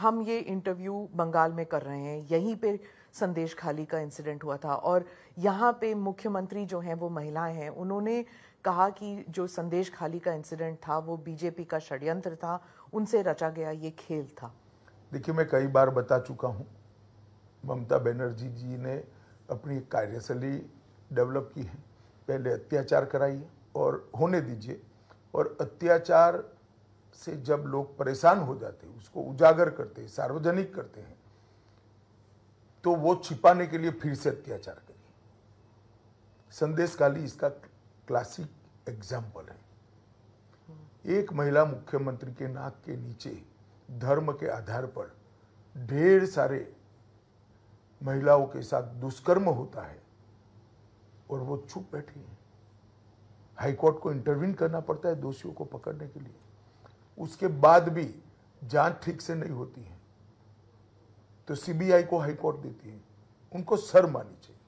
हम ये इंटरव्यू बंगाल में कर रहे हैं यहीं पे संदेश खाली का इंसिडेंट हुआ था और यहाँ पे मुख्यमंत्री जो हैं वो महिलाएं हैं उन्होंने कहा कि जो संदेश खाली का इंसिडेंट था वो बीजेपी का षड्यंत्र था उनसे रचा गया ये खेल था देखिए मैं कई बार बता चुका हूँ ममता बनर्जी जी ने अपनी कार्यशैली डेवलप की है पहले अत्याचार कराइए और होने दीजिए और अत्याचार से जब लोग परेशान हो जाते हैं उसको उजागर करते हैं सार्वजनिक करते हैं तो वो छिपाने के लिए फिर से अत्याचार करें संदेश काली इसका क्लासिक एग्जाम्पल है एक महिला मुख्यमंत्री के नाक के नीचे धर्म के आधार पर ढेर सारे महिलाओं के साथ दुष्कर्म होता है और वो छुप बैठी है हाईकोर्ट को इंटरवीन करना पड़ता है दोषियों को पकड़ने के लिए उसके बाद भी जांच ठीक से नहीं होती है तो सीबीआई को हाईकोर्ट देती है उनको सर मानी चाहिए